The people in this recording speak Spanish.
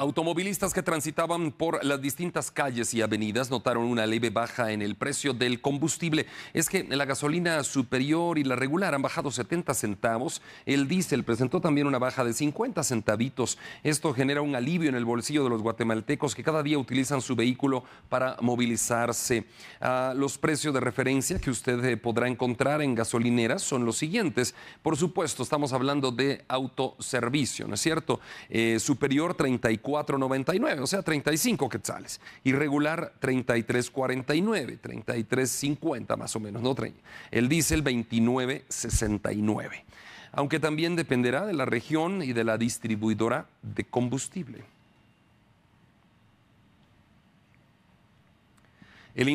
Automovilistas que transitaban por las distintas calles y avenidas notaron una leve baja en el precio del combustible. Es que la gasolina superior y la regular han bajado 70 centavos. El diésel presentó también una baja de 50 centavitos. Esto genera un alivio en el bolsillo de los guatemaltecos que cada día utilizan su vehículo para movilizarse. Ah, los precios de referencia que usted eh, podrá encontrar en gasolineras son los siguientes. Por supuesto, estamos hablando de autoservicio, ¿no es cierto? Eh, superior 34 4.99, o sea, 35 quetzales. Y regular 33.49, 33.50 más o menos, ¿no? El diésel 29.69. Aunque también dependerá de la región y de la distribuidora de combustible. El